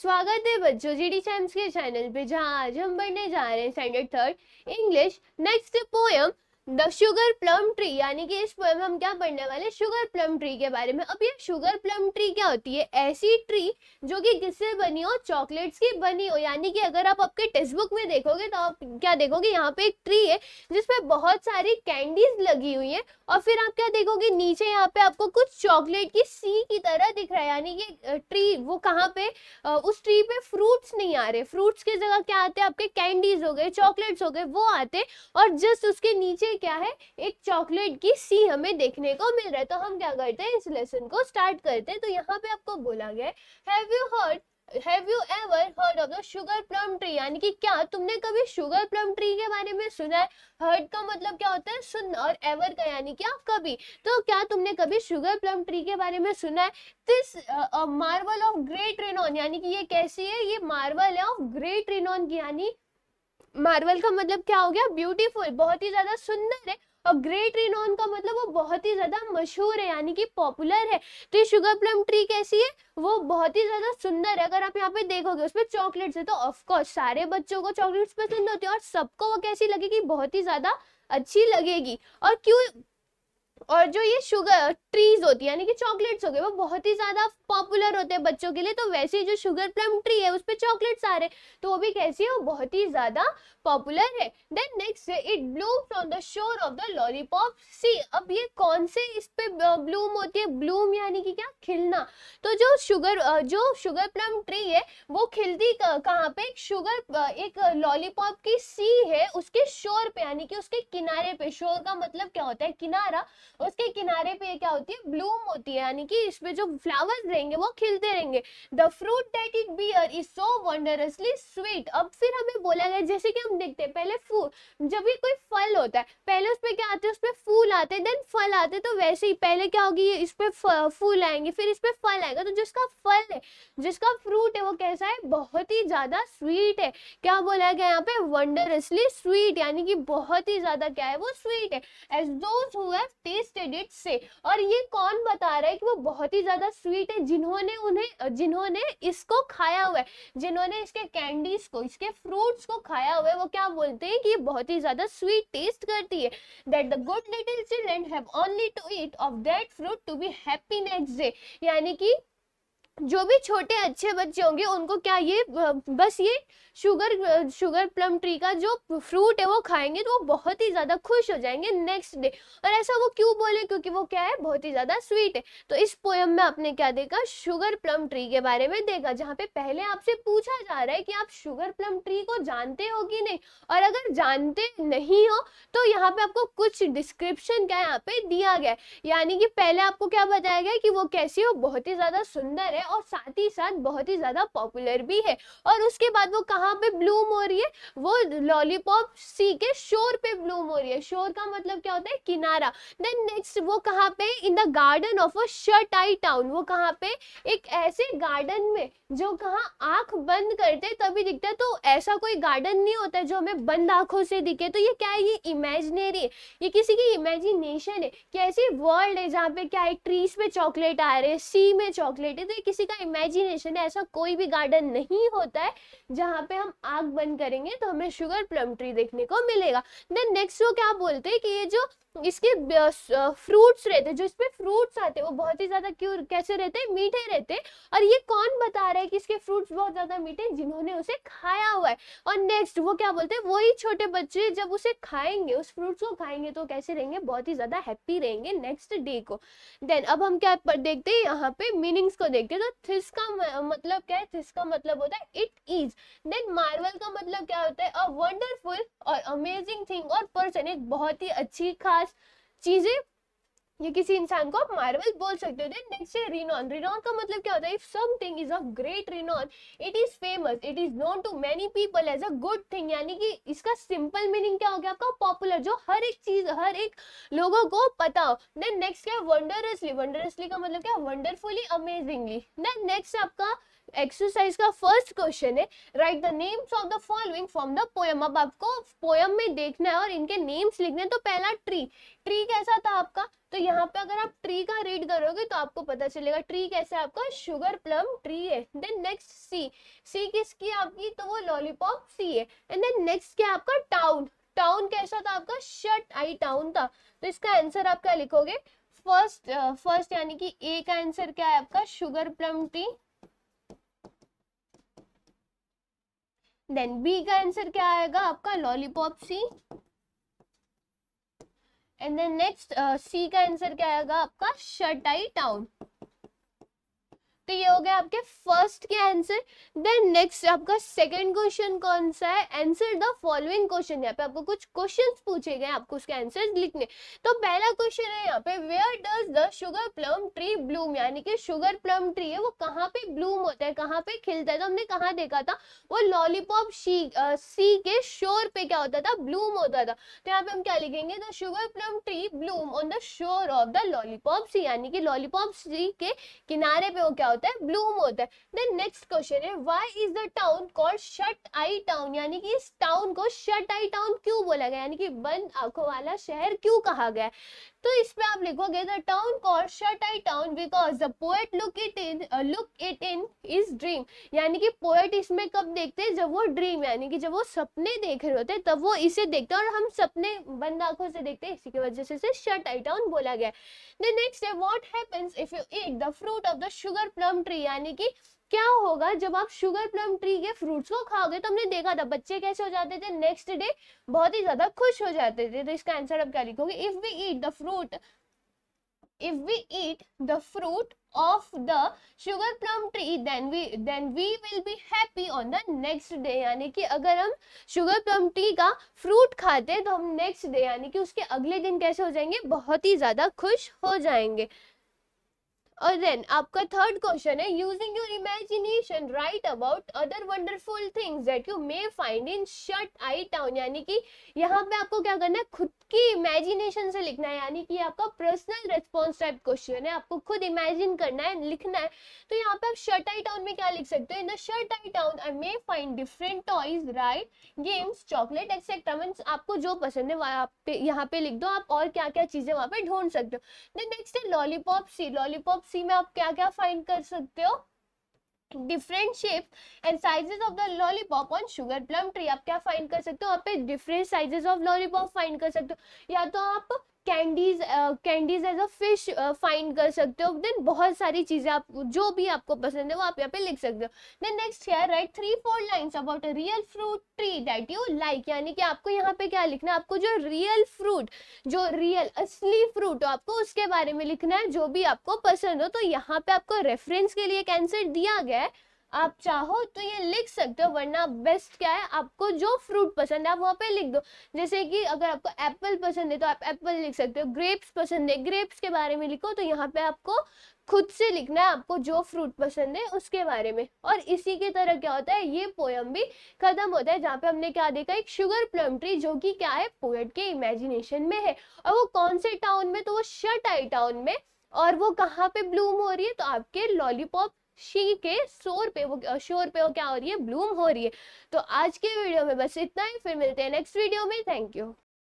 स्वागत है बच्चों जी डी चैम्स के चैनल पे जहाँ आज हम पढ़ने जा रहे हैं standard third English next poem the sugar plum tree यानी कि इस पोएम हम क्या पढ़ने वाले शुगर प्लम ट्री के बारे में अब ये शुगर प्लम ट्री क्या होती है ऐसी ट्री जो कि किससे बनी हो चॉकलेट्स की बनी हो यानी कि अगर आप आपके टेक्स्ट बुक में देखोगे तो आप क्या देखोगे यहाँ पे एक ट्री है जिसपे बहुत सारी कैंडीज लगी हुई है और फिर आप क्या देखोगे नीचे यहाँ पे आपको कुछ चॉकलेट की सी की तरह दिख रहा है यानी कि ट्री वो कहाँ पे उस ट्री पे फ्रूट्स नहीं आ रहे फ्रूट्स की जगह क्या आते हैं आपके कैंडीज हो गए चॉकलेट्स हो गए वो आते और जस्ट उसके नीचे क्या है एक चॉकलेट की सी हमें देखने को मिल रहा है तो हम क्या करते हैं इस लेसन को स्टार्ट करते हैं तो यहाँ पे आपको बोला गया have you heard have you ever heard of the sugar plum tree यानी कि क्या तुमने कभी sugar plum tree के बारे में सुना है Heard का मतलब क्या होता है सुन और ever का यानी क्या कभी तो क्या तुमने कभी sugar plum tree के बारे में सुना है this uh, marvel of great renown यानी कि ये कैसी है ये marvel है of great renown की यानी मार्वल का मतलब क्या हो गया ब्यूटीफुल बहुत ही ज़्यादा सुंदर है और ग्रेट रिनोन का मतलब वो बहुत ही ज़्यादा मशहूर है यानी कि पॉपुलर है तो ये शुगर प्लम ट्री कैसी है वो बहुत ही ज़्यादा सुंदर है अगर आप यहाँ पे देखोगे उसमें चॉकलेट्स है तो ऑफकोर्स सारे बच्चों को चॉकलेट्स पसंद होती है और सबको वो कैसी लगेगी बहुत ही ज़्यादा अच्छी लगेगी और क्यों और जो ये शुगर ट्रीज होती है यानी कि चॉकलेट्स हो गए वो बहुत ही ज़्यादा पॉपुलर होते हैं बच्चों के लिए तो वैसे ही जो शुगर प्लम ट्री है उस पर चॉकलेट्स आ रहे तो वो भी कैसी है वो बहुत ही ज़्यादा पॉपुलर है then next it bloom from the shore of the lollipop sea अब ये कौन से इस पे ब्लूम होती है ब्लूम यानी कि क्या खिलना तो जो शुगर जो शुगर प्लम ट्री है वो खिलती कहाँ पे शुगर एक लॉलीपॉप की सी है उसके शोर पे यानी कि उसके किनारे पे शोर का मतलब क्या होता है किनारा उसके किनारे पे क्या होती है ब्लूम होती है यानी कि इसमें जो फ्लावर्स रहेंगे वो खिलते रहेंगे the fruit that it bear is so wondrously sweet अब फिर हमें बोला गया जैसे कि हम देखते हैं पहले फूल जब भी कोई फल होता है पहले उस पर क्या आते हैं उस पर फूल आते हैं देन फल आते हैं तो वैसे ही पहले क्या होगी इस पर फूल आएंगे फिर इस पर फल आएगा तो जिसका फल है जिसका फ्रूट है वो कैसा है बहुत ही ज़्यादा स्वीट है क्या बोला गया यहाँ पे वंडरसली स्वीट यानी कि बहुत ही ज़्यादा क्या है वो स्वीट है as those who have tasted it say और ये कौन बता रहा है कि वो बहुत ही ज्यादा स्वीट है जिन्होंने उन्हें जिन्होंने इसको खाया हुआ है जिन्होंने इसके कैंडीज को इसके फ्रूट्स को खाया हुआ है वो क्या बोलते हैं कि ये बहुत ही ज्यादा स्वीट टेस्ट करती है that the good little children have only to eat of that fruit to be happy next day यानी कि जो भी छोटे अच्छे बच्चे होंगे उनको क्या ये बस ये शुगर शुगर प्लम ट्री का जो फ्रूट है वो खाएंगे तो वो बहुत ही ज़्यादा खुश हो जाएंगे नेक्स्ट डे और ऐसा वो क्यों बोले क्योंकि वो क्या है बहुत ही ज़्यादा स्वीट है तो इस पोयम में आपने क्या देखा शुगर प्लम ट्री के बारे में देखा जहाँ पे पहले आपसे पूछा जा रहा है कि आप शुगर प्लम ट्री को जानते हो कि नहीं और अगर जानते नहीं हो तो यहाँ पे आपको कुछ डिस्क्रिप्शन क्या यहाँ पे दिया गया यानी कि पहले आपको क्या बताया गया कि वो कैसी हो बहुत ही ज़्यादा सुंदर है है और साथ ही साथ बहुत ही ज़्यादा पॉपुलर भी है और उसके बाद वो कहाँ पे ब्लूम हो रही है वो लॉलीपॉप सी के शोर पे ब्लूम हो रही है शोर का मतलब क्या होता है किनारा देन नेक्स्ट वो कहाँ पे in the garden of a Shut Eye Town वो कहाँ पे एक ऐसे गार्डन में जो कहाँ आंख बंद करते तभी दिखता है तो ऐसा कोई गार्डन नहीं होता जो हमें बंद आंखों से दिखे तो ये क्या है ये इमेजनरी है ये किसी की इमेजिनेशन है कैसी वर्ल्ड है जहाँ पे क्या है ट्रीज पे चॉकलेट आ रहे हैं सी में चॉकलेट है तो ये किसी का इमेजिनेशन है ऐसा कोई भी गार्डन नहीं होता है जहाँ पे हम आग बंद करेंगे तो हमें शुगर प्लम ट्री देखने को मिलेगा देन नेक्स्ट वो क्या बोलते हैं कि ये जो तो इसके फ्रूट्स रहते जो इसमें फ्रूट्स आते वो बहुत ही ज्यादा क्यों कैसे रहते मीठे रहते और ये कौन बता रहा है कि इसके फ्रूट्स बहुत ज्यादा मीठे जिन्होंने उसे खाया हुआ है और नेक्स्ट वो क्या बोलते हैं वही छोटे बच्चे जब उसे खाएंगे उस फ्रूट्स को खाएंगे तो कैसे रहेंगे बहुत ही ज्यादा हैप्पी रहेंगे नेक्स्ट डे को देन अब हम क्या देखते हैं यहाँ पे मीनिंग्स को देखते हैं तो थिस का मतलब क्या है थिस का मतलब होता है इट इज देन मार्वल का मतलब क्या होता है अ वंडरफुल और अमेजिंग थिंग और पर्सन एक बहुत ही अच्छी खास चीज़ें ये किसी इंसान को आप मार्वल बोल सकते हो नेक्स्ट है रिनॉन रिनॉन का मतलब क्या होता है if something is a great renown it is famous it is known to many people as a good thing यानी कि इसका सिंपल मीनिंग क्या हो गया आपका पॉपुलर जो हर एक चीज हर एक लोगों को पता हो देन नेक्स्ट क्या है वंडरसली वंडरसली का मतलब क्या वंडरफुली अमेजिंगली देन नेक्स्ट आपका एक्सरसाइज का फर्स्ट क्वेश्चन है write the names of the following from the poem अब आपको पोयम में देखना है और इनके नेम्स लिखने तो पहला ट्री ट्री कैसा था आपका तो यहाँ पे अगर आप ट्री का रीड करोगे तो आपको पता चलेगा ट्री कैसे आपका शुगर प्लम ट्री है देन नेक्स्ट सी सी किसकी आपकी तो वो लॉलीपॉप सी है एंड देन नेक्स्ट क्या आपका टाउन टाउन कैसा था आपका शट आई टाउन था तो इसका आंसर आप क्या लिखोगे फर्स्ट फर्स्ट यानी कि ए का आंसर क्या है आपका sugar plum tree then B का आंसर क्या आएगा आपका lollipop sea and then next C का आंसर क्या आएगा आपका शटाई टाउन तो ये हो गया आपके फर्स्ट के आंसर देन नेक्स्ट आपका सेकंड क्वेश्चन कौन सा है आंसर द फॉलोइंग क्वेश्चन यहाँ पे आपको कुछ क्वेश्चंस पूछे गए आपको उसके आंसर लिखने तो पहला क्वेश्चन है यहाँ पे where does the sugar plum tree bloom यानी कि शुगर प्लम ट्री है वो कहाँ पे ब्लूम होता है कहाँ पे खिलता है तो हमने कहाँ देखा था वो लॉलीपॉप सी सी के शोर पे क्या होता था ब्लूम होता था तो यहाँ पे हम क्या लिखेंगे the sugar plum tree bloom on the shore of the lollipop sea यानी कि लॉलीपॉप सी के किनारे पे वो क्या होता है ब्लूम होता है देन नेक्स्ट क्वेश्चन है why is the town called Shut Eye Town यानी कि इस टाउन को शट आई टाउन क्यों बोला गया यानी कि बंद आंखों वाला शहर क्यों कहा गया तो इसमें आप लिखोगे the town call Shut Eye Town because the poet look it in look it in is dream यानी कि पोएट इसमें कब देखते हैं जब वो ड्रीम यानी कि जब वो सपने देख रहे होते हैं तब वो इसे देखते हैं और हम सपने बंद आंखों से देखते हैं इसी की वजह से इसे शट आई टाउन बोला गया the next day what happens if you eat the fruit of the sugar plum tree यानी कि क्या होगा जब आप शुगर प्लम ट्री के फ्रूट्स को खाओगे तो हमने देखा था बच्चे कैसे हो जाते थे नेक्स्ट डे बहुत ही ज्यादा खुश हो जाते थे तो इसका आंसर आप क्या लिखोगे if we eat the fruit if we eat the fruit of the sugar plum tree then we then we will be happy on the next day यानी कि अगर हम sugar plum tree का fruit खाते हैं तो हम next day यानी कि उसके अगले दिन कैसे हो जाएंगे बहुत ही ज़्यादा खुश हो जाएंगे और देन आपका थर्ड क्वेश्चन है using your imagination write about other wonderful things that you may find in Shut Eye Town यानी कि यहाँ पे आपको क्या करना है खुद की इमेजिनेशन से लिखना है यानी कि आपका पर्सनल रेस्पॉन्स टाइप क्वेश्चन है आपको खुद इमेजिन करना है लिखना है तो यहाँ पे आप शर्ट आई टाउन में क्या लिख सकते हो in the Shut Eye Town I may find different toys right games chocolate etcetera mean आपको जो पसंद है वहाँ पे यहाँ पे लिख दो आप और क्या क्या चीजें वहां पे ढूंढ सकते हो नेक्स्ट है लॉलीपॉप सी लॉलीपॉप सी में आप क्या क्या फाइंड कर सकते हो different shape and sizes of the lollipop on sugar plum tree आप क्या फाइंड कर सकते हो आप different sizes of lollipop find कर सकते हो या तो आप candies candies as a fish find कर सकते हो देन बहुत सारी चीज़ें आप जो भी आपको पसंद है वो आप यहाँ पे लिख सकते हो then next here write three four lines about a real fruit tree that you like यानी कि आपको यहाँ पे क्या लिखना है आपको जो रियल फ्रूट जो रियल असली फ्रूट हो आपको उसके बारे में लिखना है जो भी आपको पसंद हो तो यहाँ पे आपको रेफरेंस के लिए एक आंसर दिया गया है आप चाहो तो ये लिख सकते हो वरना बेस्ट क्या है आपको जो फ्रूट पसंद है आप वहाँ पे लिख दो जैसे कि अगर आपको एप्पल पसंद है तो आप एप्पल लिख सकते हो ग्रेप्स पसंद है ग्रेप्स के बारे में लिखो तो यहाँ पे आपको खुद से लिखना है आपको जो फ्रूट पसंद है उसके बारे में और इसी की तरह क्या होता है ये पोयम भी खत्म होता है जहाँ पे हमने क्या देखा एक शुगर प्लम ट्री जो कि क्या है पोएट के इमेजिनेशन में है और वो कौन से टाउन में तो वो शर्ट आई टाउन में और वो कहाँ पे ब्लूम हो रही है तो आपके लॉलीपॉप शी के शोर पे वो शोर पे वो क्या हो रही है ब्लूम हो रही है तो आज के वीडियो में बस इतना ही फिर मिलते हैं नेक्स्ट वीडियो में थैंक यू